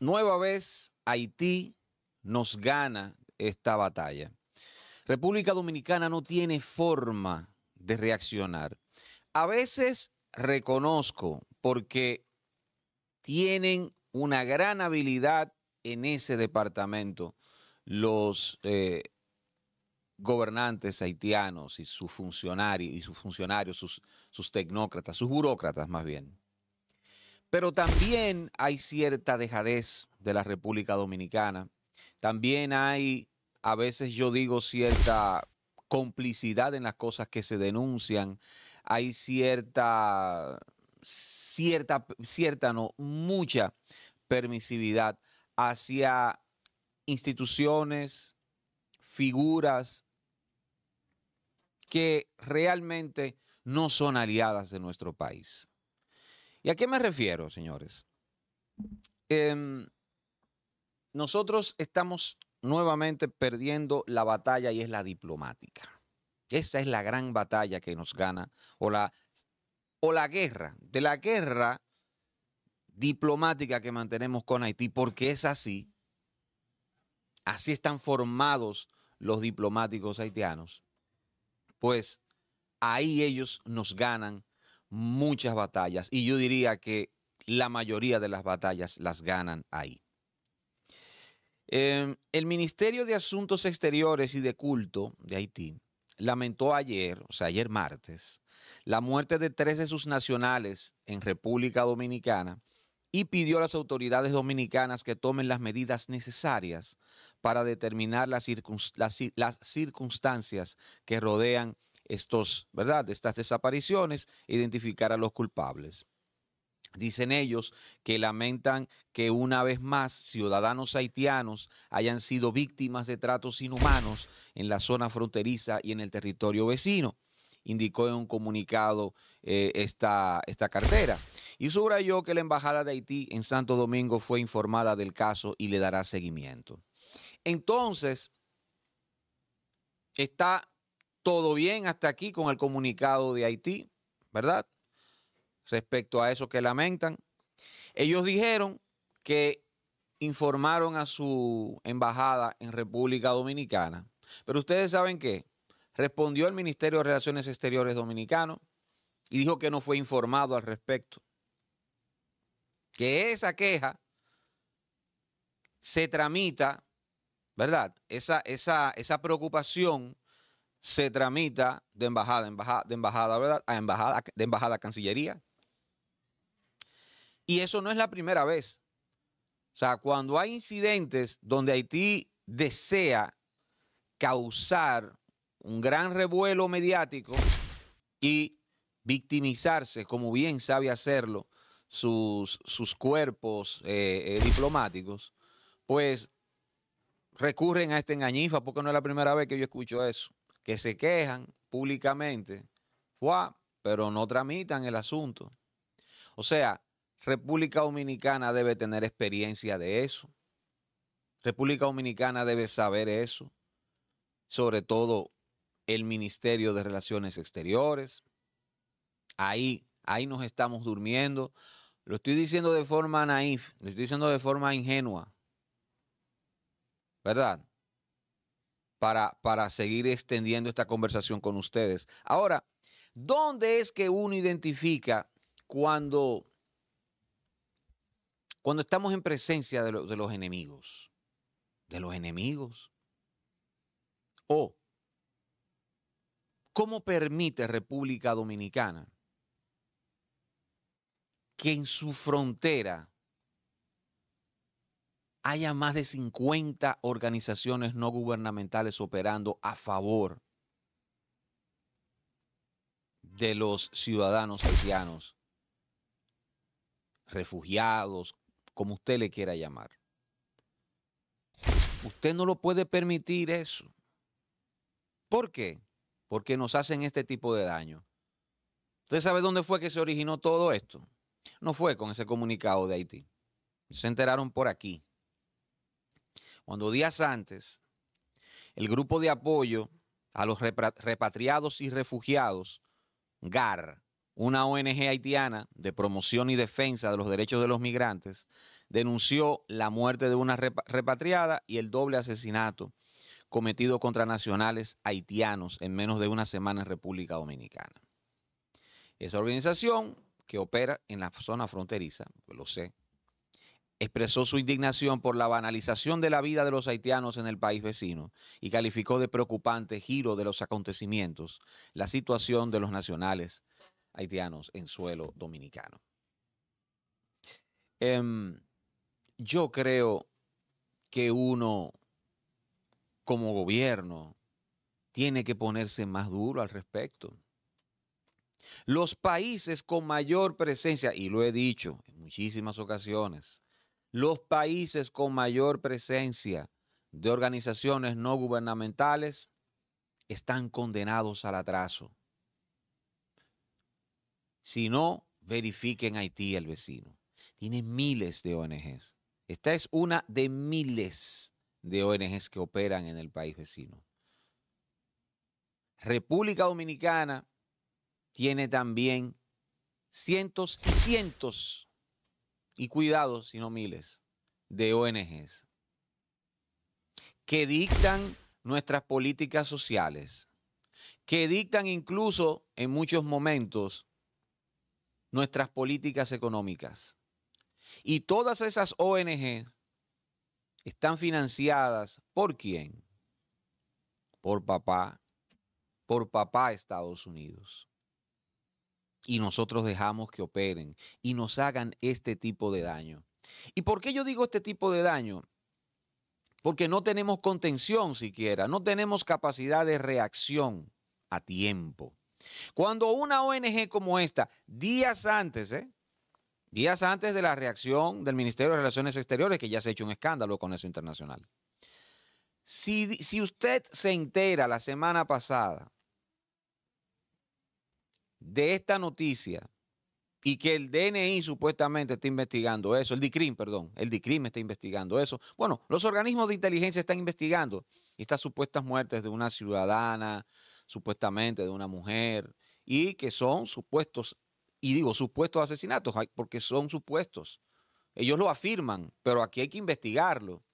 Nueva vez Haití nos gana esta batalla. República Dominicana no tiene forma de reaccionar. A veces reconozco porque tienen una gran habilidad en ese departamento los eh, gobernantes haitianos y sus funcionarios, y sus funcionarios, sus, sus tecnócratas, sus burócratas más bien. Pero también hay cierta dejadez de la República Dominicana. También hay, a veces yo digo, cierta complicidad en las cosas que se denuncian. Hay cierta, cierta, cierta, no, mucha permisividad hacia instituciones, figuras que realmente no son aliadas de nuestro país. ¿Y a qué me refiero, señores? Em, nosotros estamos nuevamente perdiendo la batalla y es la diplomática. Esa es la gran batalla que nos gana o o la guerra, de la guerra diplomática que mantenemos con Haití, porque es así. Así están formados los diplomáticos haitianos. Pues ahí ellos nos ganan muchas batallas y yo diría que la mayoría de las batallas las ganan ahí. Em, el Ministerio de Asuntos Exteriores y de Culto de Haití lamentó ayer, o sea, ayer martes, la muerte de tres de sus nacionales en República Dominicana y pidió a las autoridades dominicanas que tomen las medidas necesarias para determinar las, las circunstancias que rodean estos, ¿verdad? Estas desapariciones, identificar a los culpables. Dicen ellos que lamentan que una vez más ciudadanos haitianos hayan sido víctimas de tratos inhumanos en la zona fronteriza y en el territorio vecino, indicó en un comunicado eh, esta, esta cartera. Y subrayó que la Embajada de Haití en Santo Domingo fue informada del caso y le dará seguimiento. Entonces, está todo bien hasta aquí con el comunicado de Haití, ¿verdad? Respecto a eso que lamentan. Ellos dijeron que informaron a su embajada en República Dominicana. Pero ustedes saben qué? Respondió el Ministerio de Relaciones Exteriores dominicano y dijo que no fue informado al respecto. Que esa queja se tramita, ¿verdad? Esa, esa, esa preocupación se tramita de embajada, embajada, de embajada, ¿verdad? A embajada, de embajada a Cancillería. Y eso no es la primera vez. O sea, cuando hay incidentes donde Haití desea causar un gran revuelo mediático y victimizarse, como bien sabe hacerlo, sus, sus cuerpos eh, eh, diplomáticos, pues recurren a esta engañifa, porque no es la primera vez que yo escucho eso que se quejan públicamente, pero no tramitan el asunto. O sea, República Dominicana debe tener experiencia de eso. República Dominicana debe saber eso, sobre todo el Ministerio de Relaciones Exteriores. Ahí, ahí nos estamos durmiendo. Lo estoy diciendo de forma naif, lo estoy diciendo de forma ingenua. ¿Verdad? para, seguir extendiendo esta conversación con ustedes. Ahora, ¿dónde es que uno identifica cuando, cuando estamos en presencia de, de los enemigos? De los enemigos. O, ¿cómo permite República Dominicana que en su frontera haya más de 50 organizaciones no gubernamentales operando a favor de los ciudadanos haitianos, refugiados, como usted le quiera llamar. Usted no lo puede permitir eso. ¿Por qué? Porque nos hacen este tipo de daño. ¿Usted sabe dónde fue que se originó todo esto? No fue con ese comunicado de Haití. Se enteraron por aquí cuando días antes el grupo de apoyo a los repatriados y refugiados, GAR, una ONG haitiana de promoción y defensa de los derechos de los migrantes, denunció la muerte de una repatriada y el doble asesinato cometido contra nacionales haitianos en menos de una semana en República Dominicana. Esa organización que opera en la zona fronteriza, lo sé, expresó su indignación por la banalización de la vida de los haitianos en el país vecino y calificó de preocupante giro de los acontecimientos la situación de los nacionales haitianos en suelo dominicano. Em, yo creo que uno como gobierno tiene que ponerse más duro al respecto. Los países con mayor presencia, y lo he dicho en muchísimas ocasiones, los países con mayor presencia de organizaciones no gubernamentales están condenados al atraso. Si no, verifiquen Haití el vecino. Tiene miles de ONGs. Esta es una de miles de ONGs que operan en el país vecino. República Dominicana tiene también cientos y cientos y cuidado, sino miles de ONGs que dictan nuestras políticas sociales, que dictan incluso en muchos momentos nuestras políticas económicas. Y todas esas ONGs están financiadas por quién? Por papá, por papá Estados Unidos y nosotros dejamos que operen y nos hagan este tipo de daño. ¿Y por qué yo digo este tipo de daño? Porque no tenemos contención siquiera, no tenemos capacidad de reacción a tiempo. Cuando una ONG como esta, días antes, ¿eh? días antes de la reacción del Ministerio de Relaciones Exteriores, que ya se ha hecho un escándalo con eso internacional, si, si usted se entera la semana pasada de esta noticia y que el DNI supuestamente está investigando eso, el DICRIM, perdón, el DICRIM está investigando eso. Bueno, los organismos de inteligencia están investigando estas supuestas muertes de una ciudadana, supuestamente de una mujer, y que son supuestos, y digo supuestos asesinatos, porque son supuestos. Ellos lo afirman, pero aquí hay que investigarlo.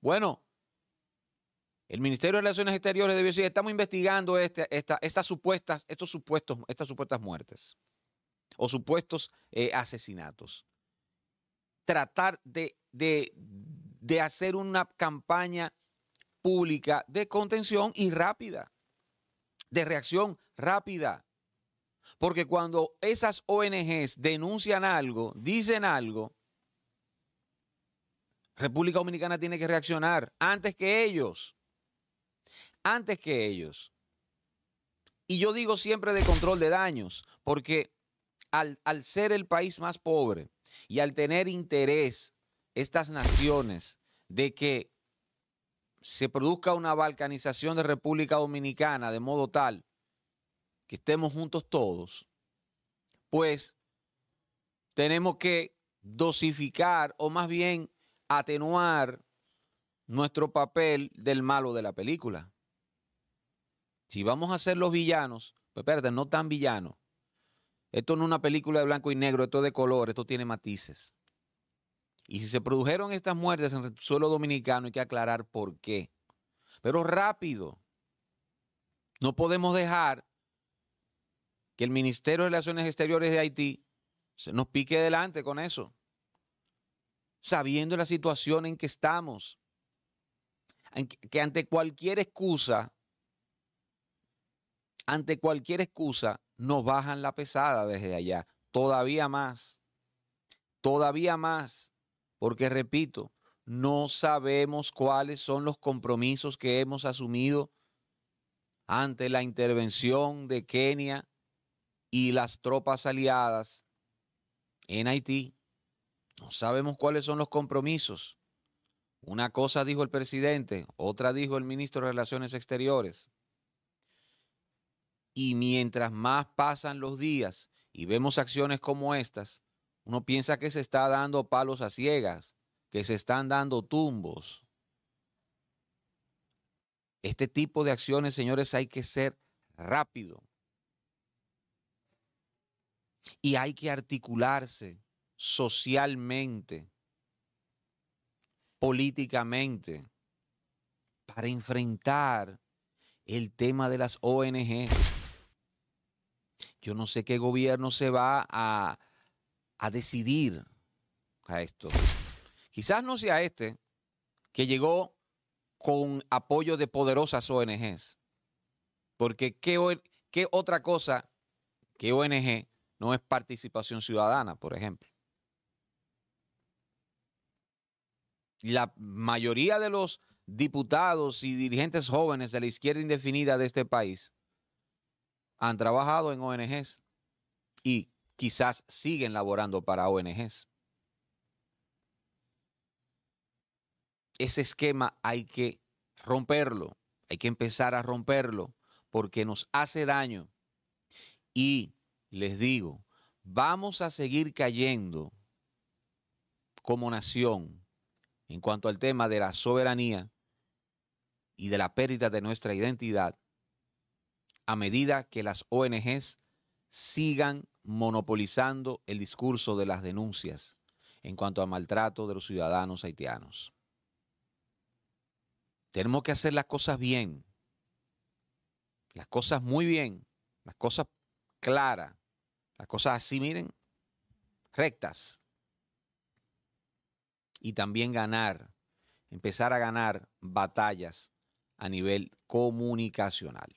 Bueno, el Ministerio de Relaciones Exteriores debió decir, estamos investigando este, estas supuestas, estos supuestos, estas supuestas muertes o supuestos eh, asesinatos. Tratar de, de hacer una campaña pública de contención y rápida, de reacción rápida. Porque cuando esas ONGs denuncian algo, dicen algo, República Dominicana tiene que reaccionar antes que ellos antes que ellos. Y yo digo siempre de control de daños, porque al, ser el país más pobre y al tener interés estas naciones de que se produzca una balcanización de República Dominicana de modo tal que estemos juntos todos, pues tenemos que dosificar o más bien atenuar nuestro papel del malo de la película. Si vamos a ser los villanos, pues espérate, no tan villanos. Esto no es una película de blanco y negro, esto es de color, esto tiene matices. Y si se produjeron estas muertes en el suelo dominicano, hay que aclarar por qué. Pero rápido. No podemos dejar que el Ministerio de Relaciones Exteriores de Haití se nos pique delante con eso, sabiendo la situación en que estamos, que ante cualquier excusa ante cualquier excusa, nos bajan la pesada desde allá. Todavía más. Todavía más. Porque, repito, no sabemos cuáles son los compromisos que hemos asumido ante la intervención de Kenia y las tropas aliadas en Haití. No sabemos cuáles son los compromisos. Una cosa dijo el presidente, otra dijo el ministro de Relaciones Exteriores. Y mientras más pasan los días y vemos acciones como estas, uno piensa que se está dando palos a ciegas, que se están dando tumbos. Este tipo de acciones, señores, hay que ser rápido. Y hay que articularse socialmente, políticamente, para enfrentar el tema de las ONGs. Yo no sé qué gobierno se va a, decidir a esto. Quizás no sea este, que llegó con apoyo de poderosas ONGs. Porque ¿qué, qué otra cosa que ONG no es participación ciudadana, por ejemplo? La mayoría de los diputados y dirigentes jóvenes de la izquierda indefinida de este país han trabajado en ONGs y quizás siguen laborando para ONGs. Ese esquema hay que romperlo, hay que empezar a romperlo porque nos hace daño. Y les digo, vamos a seguir cayendo como nación en cuanto al tema de la soberanía y de la pérdida de nuestra identidad a medida que las ONGs sigan monopolizando el discurso de las denuncias en cuanto al maltrato de los ciudadanos haitianos. Tenemos que hacer las cosas bien, las cosas muy bien, las cosas claras, las cosas así, miren, rectas. Y también ganar, empezar a ganar batallas a nivel comunicacional.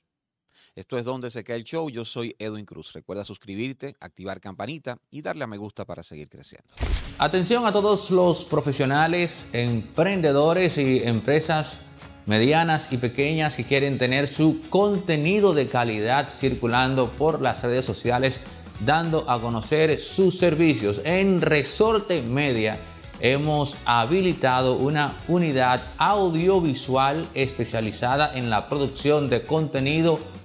Esto es Donde se cae el show. Yo soy Edwin Cruz. Recuerda suscribirte, activar campanita y darle a me gusta para seguir creciendo. Atención a todos los profesionales, emprendedores y empresas medianas y pequeñas que quieren tener su contenido de calidad circulando por las redes sociales, dando a conocer sus servicios. En Resorte Media hemos habilitado una unidad audiovisual especializada en la producción de contenido